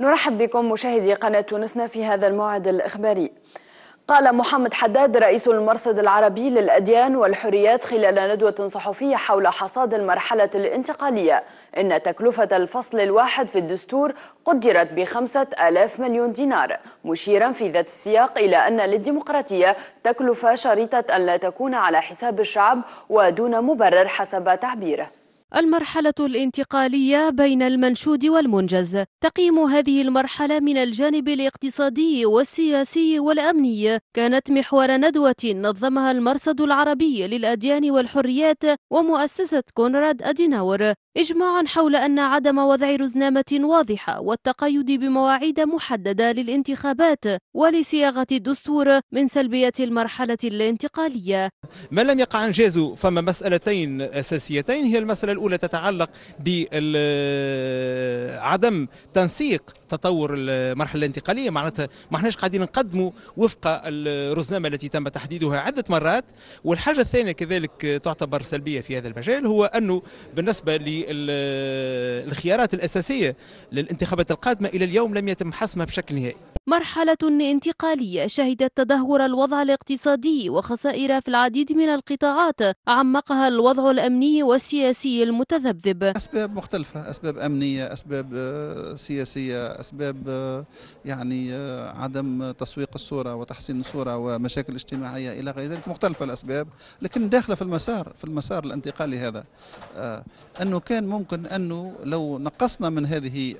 نرحب بكم مشاهدي قناة تونسنا في هذا الموعد الإخباري قال محمد حداد رئيس المرصد العربي للأديان والحريات خلال ندوة صحفية حول حصاد المرحلة الانتقالية إن تكلفة الفصل الواحد في الدستور قدرت بخمسة آلاف مليون دينار مشيرا في ذات السياق إلى أن للديمقراطية تكلفة شريطة أن لا تكون على حساب الشعب ودون مبرر حسب تعبيره المرحلة الانتقالية بين المنشود والمنجز تقييم هذه المرحلة من الجانب الاقتصادي والسياسي والأمني كانت محور ندوة نظمها المرصد العربي للأديان والحريات ومؤسسة كونراد أديناور إجماعا حول أن عدم وضع رزنامة واضحة والتقيد بمواعيد محددة للانتخابات ولصياغة الدستور من سلبية المرحلة الانتقالية ما لم يقع انجازه فما مسألتين أساسيتين هي المسألة الأولى تتعلق بعدم تنسيق تطور المرحله الانتقاليه معناتها ما احناش قاعدين نقدموا وفق الرزنامه التي تم تحديدها عده مرات والحاجه الثانيه كذلك تعتبر سلبيه في هذا المجال هو انه بالنسبه للخيارات الاساسيه للانتخابات القادمه الى اليوم لم يتم حسمها بشكل نهائي مرحلة انتقالية شهدت تدهور الوضع الاقتصادي وخسائر في العديد من القطاعات عمقها الوضع الأمني والسياسي المتذبذب أسباب مختلفة أسباب أمنية أسباب آه، سياسية أسباب آه، يعني آه، عدم تسويق الصورة وتحسين الصورة ومشاكل اجتماعية إلى غير ذلك مختلفه الأسباب لكن داخلة في المسار في المسار الانتقالي هذا آه، أنه كان ممكن أنه لو نقصنا من هذه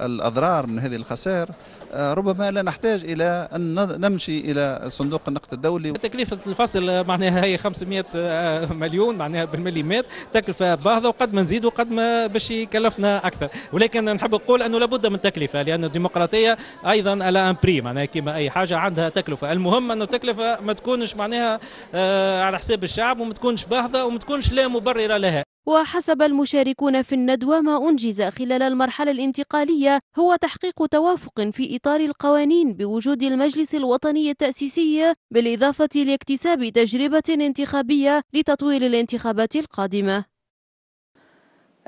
الأضرار من هذه الخسائر ربما لا نحتاج إلى أن نمشي إلى صندوق النقد الدولي تكلفة الفصل معناها هي 500 مليون معناها بالمليمات تكلفة باهظة وقد ما نزيد وقد ما باش يكلفنا أكثر ولكن نحب نقول أنه لابد لابد من تكلفه لان الديمقراطيه ايضا على ان بري معناها كما اي حاجه عندها تكلفه المهم ان التكلفه ما تكونش معناها آه، على حساب الشعب وما تكونش باهظه وما تكونش لا مبرره لها وحسب المشاركون في الندوة ما أنجز خلال المرحلة الانتقالية هو تحقيق توافق في إطار القوانين بوجود المجلس الوطني التأسيسي بالإضافة لاكتساب تجربة انتخابية لتطوير الانتخابات القادمة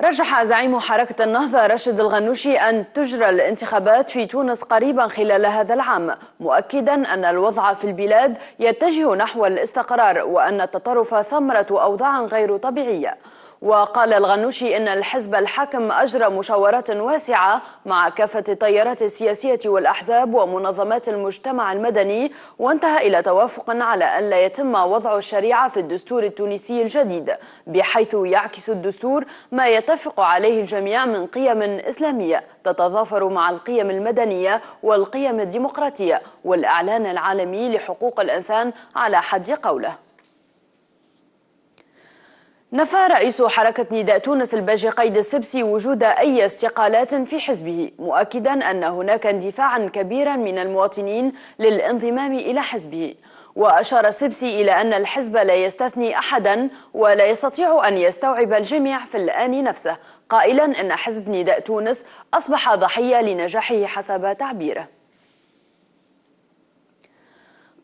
رجح زعيم حركة النهضة رشد الغنوشي أن تجرى الانتخابات في تونس قريبا خلال هذا العام مؤكدا أن الوضع في البلاد يتجه نحو الاستقرار وأن التطرف ثمرة أوضاع غير طبيعية وقال الغنوشي إن الحزب الحاكم أجرى مشاورات واسعة مع كافة التيارات السياسية والأحزاب ومنظمات المجتمع المدني وانتهى إلى توافق على أن لا يتم وضع الشريعة في الدستور التونسي الجديد بحيث يعكس الدستور ما يتفق عليه الجميع من قيم إسلامية تتظافر مع القيم المدنية والقيم الديمقراطية والإعلان العالمي لحقوق الإنسان على حد قوله نفى رئيس حركة نداء تونس الباجي قيد السبسي وجود أي استقالات في حزبه مؤكدا أن هناك اندفاعا كبيرا من المواطنين للانضمام إلى حزبه وأشار السبسي إلى أن الحزب لا يستثني أحدا ولا يستطيع أن يستوعب الجميع في الآن نفسه قائلا أن حزب نداء تونس أصبح ضحية لنجاحه حسب تعبيره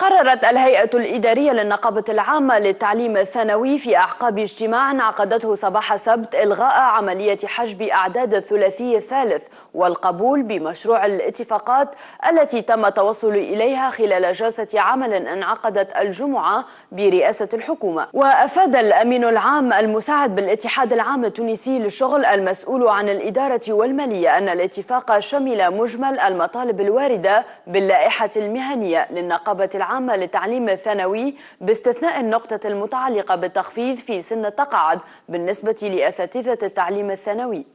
قررت الهيئة الإدارية للنقابة العامة للتعليم الثانوي في أعقاب اجتماع عقدته صباح سبت إلغاء عملية حجب أعداد الثلاثي الثالث والقبول بمشروع الاتفاقات التي تم التوصل إليها خلال جلسة عمل انعقدت الجمعة برئاسة الحكومة وأفاد الأمين العام المساعد بالاتحاد العام التونسي للشغل المسؤول عن الإدارة والمالية أن الاتفاق شمل مجمل المطالب الواردة باللائحة المهنية للنقابة العامة العامة للتعليم الثانوي باستثناء النقطة المتعلقة بالتخفيض في سن التقاعد بالنسبة لأساتذة التعليم الثانوي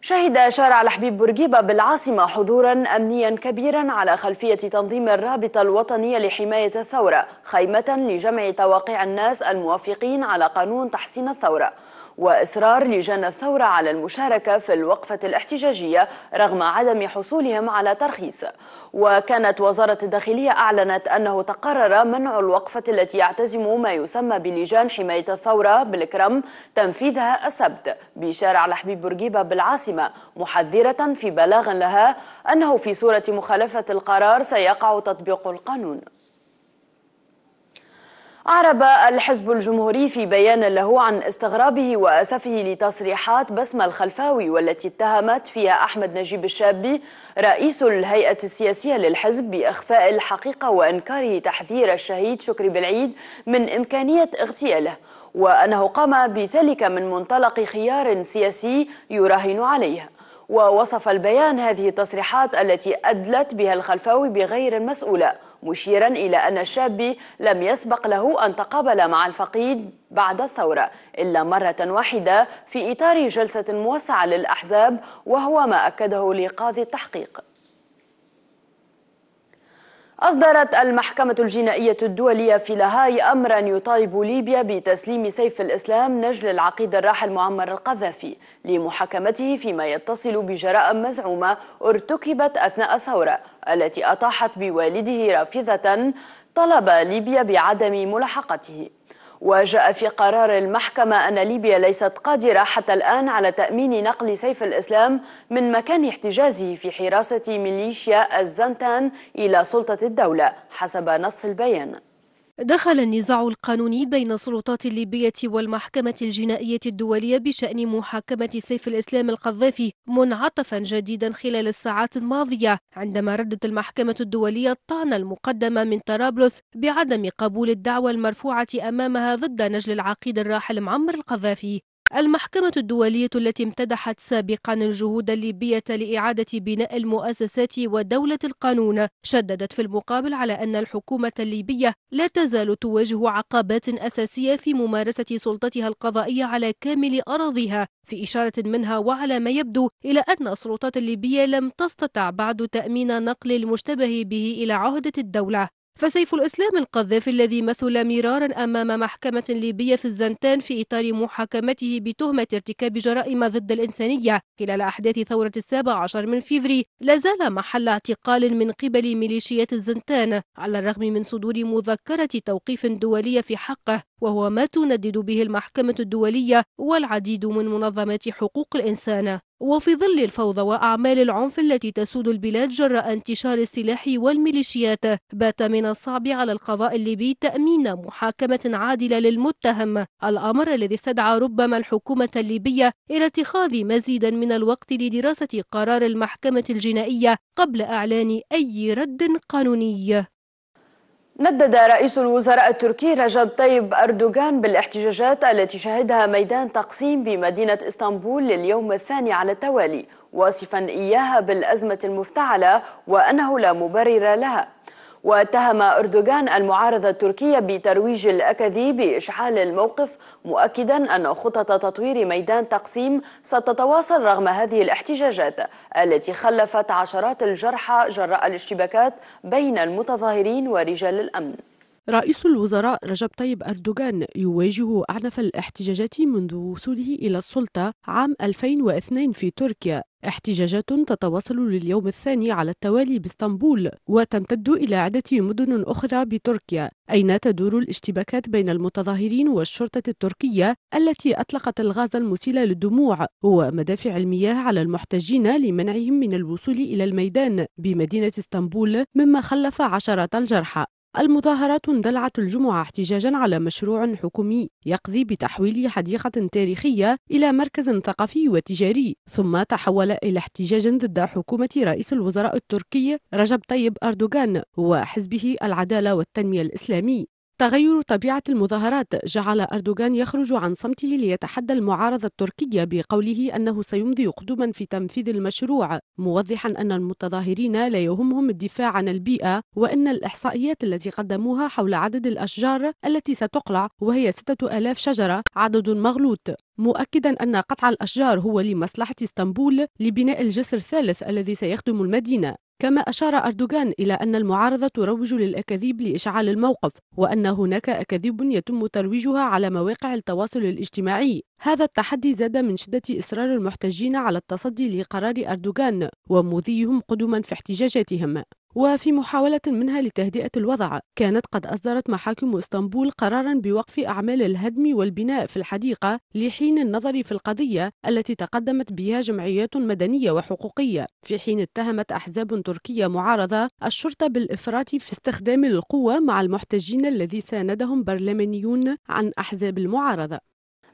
شهد شارع الحبيب بورقيبة بالعاصمة حضورا أمنيا كبيرا على خلفية تنظيم الرابطة الوطنية لحماية الثورة خيمة لجمع تواقيع الناس الموافقين على قانون تحسين الثورة وإصرار لجان الثورة على المشاركة في الوقفة الاحتجاجية رغم عدم حصولهم على ترخيص وكانت وزارة الداخلية أعلنت أنه تقرر منع الوقفة التي يعتزم ما يسمى بلجان حماية الثورة بالكرم تنفيذها السبت بشارع الحبيب بورقيبة بالعاصمة محذرة في بلاغ لها أنه في صورة مخالفة القرار سيقع تطبيق القانون أعرب الحزب الجمهوري في بيان له عن استغرابه وأسفه لتصريحات بسمة الخلفاوي والتي اتهمت فيها أحمد نجيب الشابي رئيس الهيئة السياسية للحزب بإخفاء الحقيقة وإنكاره تحذير الشهيد شكري بالعيد من إمكانية اغتياله وأنه قام بذلك من منطلق خيار سياسي يراهن عليه ووصف البيان هذه التصريحات التي أدلت بها الخلفاوي بغير المسؤولة مشيرا إلى أن الشاب لم يسبق له أن تقابل مع الفقيد بعد الثورة إلا مرة واحدة في إطار جلسة موسعة للأحزاب وهو ما أكده لقاضي التحقيق أصدرت المحكمة الجنائية الدولية في لاهاي أمرا يطالب ليبيا بتسليم سيف الإسلام نجل العقيد الراحل معمر القذافي لمحاكمته فيما يتصل بجرائم مزعومة ارتكبت أثناء الثورة التي أطاحت بوالده رافضة طلب ليبيا بعدم ملاحقته وجاء في قرار المحكمة أن ليبيا ليست قادرة حتى الآن على تأمين نقل سيف الإسلام من مكان احتجازه في حراسة ميليشيا الزنتان إلى سلطة الدولة حسب نص البيان دخل النزاع القانوني بين السلطات الليبية والمحكمة الجنائية الدولية بشأن محاكمة سيف الإسلام القذافي منعطفا جديدا خلال الساعات الماضية عندما ردت المحكمة الدولية الطعن المقدم من طرابلس بعدم قبول الدعوى المرفوعة أمامها ضد نجل العقيد الراحل معمر القذافي المحكمة الدولية التي امتدحت سابقا الجهود الليبية لإعادة بناء المؤسسات ودولة القانون شددت في المقابل على أن الحكومة الليبية لا تزال تواجه عقبات أساسية في ممارسة سلطتها القضائية على كامل أراضيها في إشارة منها وعلى ما يبدو إلى أن السلطات الليبية لم تستطع بعد تأمين نقل المشتبه به إلى عهدة الدولة فسيف الإسلام القذافي الذي مثل مرارا أمام محكمة ليبية في الزنتان في إطار محاكمته بتهمة ارتكاب جرائم ضد الإنسانية خلال أحداث ثورة السابع عشر من فيفري لا زال محل اعتقال من قبل ميليشيات الزنتان على الرغم من صدور مذكرة توقيف دولية في حقه وهو ما تندد به المحكمة الدولية والعديد من منظمات حقوق الإنسان وفي ظل الفوضى وأعمال العنف التي تسود البلاد جراء انتشار السلاح والميليشيات بات من الصعب على القضاء الليبي تأمين محاكمة عادلة للمتهم الأمر الذي استدعى ربما الحكومة الليبية إلى اتخاذ مزيدا من الوقت لدراسة قرار المحكمة الجنائية قبل إعلان أي رد قانوني ندد رئيس الوزراء التركي رجب طيب أردوغان بالاحتجاجات التي شهدها ميدان تقسيم بمدينة إسطنبول لليوم الثاني على التوالي واصفا إياها بالأزمة المفتعلة وأنه لا مبرر لها واتهم أردوغان المعارضة التركية بترويج الأكاذيب بإشعال الموقف مؤكدا أن خطط تطوير ميدان تقسيم ستتواصل رغم هذه الاحتجاجات التي خلفت عشرات الجرحى جراء الاشتباكات بين المتظاهرين ورجال الأمن رئيس الوزراء رجب طيب أردوغان يواجه أعنف الاحتجاجات منذ وصوله إلى السلطة عام 2002 في تركيا احتجاجات تتواصل لليوم الثاني على التوالي باسطنبول وتمتد إلى عدة مدن أخرى بتركيا أين تدور الاشتباكات بين المتظاهرين والشرطة التركية التي أطلقت الغاز المسيل للدموع ومدافع المياه على المحتجين لمنعهم من الوصول إلى الميدان بمدينة اسطنبول مما خلف عشرات الجرحى المظاهرات اندلعت الجمعة احتجاجا على مشروع حكومي يقضي بتحويل حديقة تاريخية إلى مركز ثقافي وتجاري ثم تحول إلى احتجاج ضد حكومة رئيس الوزراء التركي رجب طيب أردوغان وحزبه العدالة والتنمية الإسلامي تغير طبيعة المظاهرات جعل أردوغان يخرج عن صمته ليتحدى المعارضة التركية بقوله أنه سيمضي قدما في تنفيذ المشروع موضحا أن المتظاهرين لا يهمهم الدفاع عن البيئة وأن الإحصائيات التي قدموها حول عدد الأشجار التي ستقلع وهي 6000 شجرة عدد مغلوط مؤكدا أن قطع الأشجار هو لمصلحة اسطنبول لبناء الجسر الثالث الذي سيخدم المدينة كما أشار أردوغان إلى أن المعارضة تروج للأكاذيب لإشعال الموقف وأن هناك أكاذيب يتم ترويجها على مواقع التواصل الاجتماعي هذا التحدي زاد من شدة إصرار المحتجين على التصدي لقرار أردوغان ومضيهم قدما في احتجاجاتهم وفي محاولة منها لتهدئة الوضع كانت قد أصدرت محاكم اسطنبول قرارا بوقف أعمال الهدم والبناء في الحديقة لحين النظر في القضية التي تقدمت بها جمعيات مدنية وحقوقية في حين اتهمت أحزاب تركية معارضة الشرطة بالإفراط في استخدام القوة مع المحتجين الذي ساندهم برلمانيون عن أحزاب المعارضة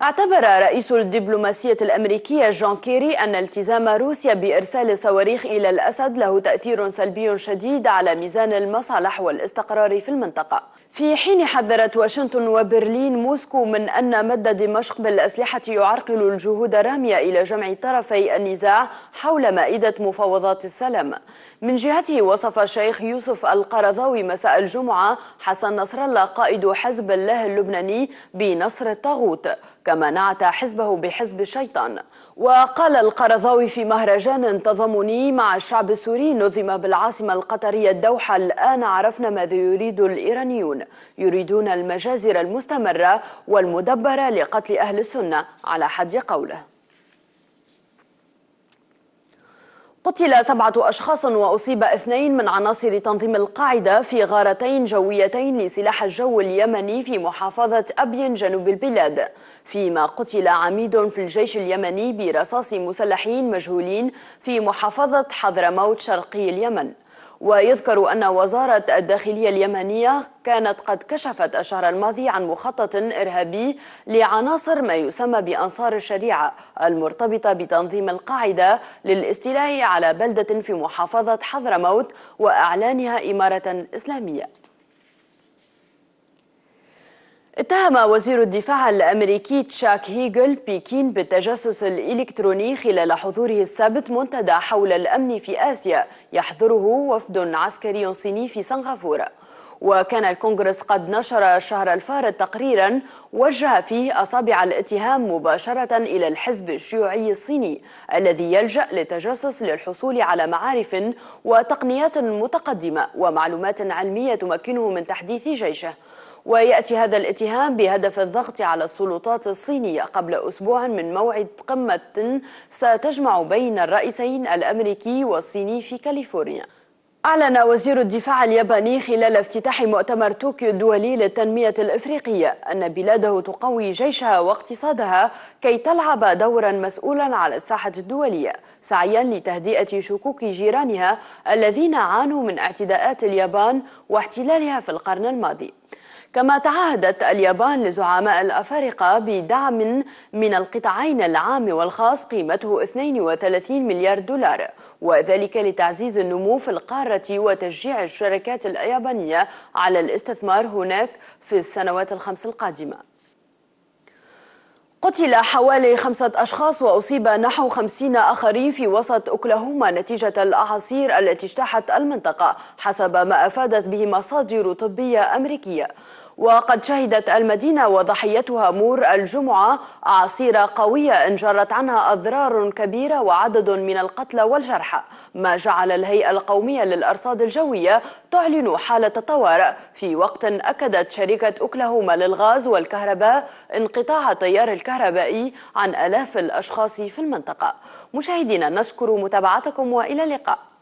اعتبر رئيس الدبلوماسية الأمريكية جون كيري أن التزام روسيا بإرسال صواريخ إلى الأسد له تأثير سلبي شديد على ميزان المصالح والاستقرار في المنطقة في حين حذرت واشنطن وبرلين موسكو من أن مد دمشق بالأسلحة يعرقل الجهود الرامية إلى جمع طرفي النزاع حول مائدة مفاوضات السلام من جهته وصف الشيخ يوسف القرضاوي مساء الجمعة حسن نصر الله قائد حزب الله اللبناني بنصر الطاغوت كما نعت حزبه بحزب الشيطان وقال القرضاوي في مهرجان تضامني مع الشعب السوري نظم بالعاصمة القطرية الدوحة الآن عرفنا ماذا يريد الإيرانيون يريدون المجازر المستمرة والمدبرة لقتل أهل السنة على حد قوله قتل سبعة أشخاص وأصيب اثنين من عناصر تنظيم القاعدة في غارتين جويتين لسلاح الجو اليمني في محافظة أبين جنوب البلاد فيما قتل عميد في الجيش اليمني برصاص مسلحين مجهولين في محافظة حضرموت شرقي اليمن ويذكر أن وزارة الداخلية اليمنية كانت قد كشفت الشهر الماضي عن مخطط إرهابي لعناصر ما يسمى بأنصار الشريعة المرتبطة بتنظيم القاعدة للاستيلاء على بلدة في محافظة حضرموت وإعلانها إمارة إسلامية اتهم وزير الدفاع الامريكي تشاك هيجل بكين بالتجسس الالكتروني خلال حضوره السابت منتدى حول الامن في اسيا يحضره وفد عسكري صيني في سنغافوره وكان الكونغرس قد نشر شهر الفارط تقريرا وجه فيه اصابع الاتهام مباشره الى الحزب الشيوعي الصيني الذي يلجا للتجسس للحصول على معارف وتقنيات متقدمه ومعلومات علميه تمكنه من تحديث جيشه ويأتي هذا الاتهام بهدف الضغط على السلطات الصينية قبل أسبوع من موعد قمة ستجمع بين الرئيسين الأمريكي والصيني في كاليفورنيا أعلن وزير الدفاع الياباني خلال افتتاح مؤتمر طوكيو الدولي للتنمية الإفريقية أن بلاده تقوي جيشها واقتصادها كي تلعب دورا مسؤولا على الساحة الدولية سعيا لتهدئة شكوك جيرانها الذين عانوا من اعتداءات اليابان واحتلالها في القرن الماضي كما تعهدت اليابان لزعماء الأفارقة بدعم من القطاعين العام والخاص قيمته 32 مليار دولار وذلك لتعزيز النمو في القارة وتشجيع الشركات اليابانية على الاستثمار هناك في السنوات الخمس القادمة قتل حوالي خمسة أشخاص وأصيب نحو خمسين آخرين في وسط أوكلاهوما نتيجة الأعاصير التي اجتاحت المنطقة حسب ما أفادت به مصادر طبية أمريكية وقد شهدت المدينة وضحيتها مور الجمعة أعاصير قوية انجرت عنها أضرار كبيرة وعدد من القتلى والجرحى ما جعل الهيئة القومية للأرصاد الجوية تعلن حالة طوارئ في وقت أكدت شركة أكلهما للغاز والكهرباء انقطاع التيار الكهربائي عن آلاف الأشخاص في المنطقة مشاهدينا نشكر متابعتكم وإلى اللقاء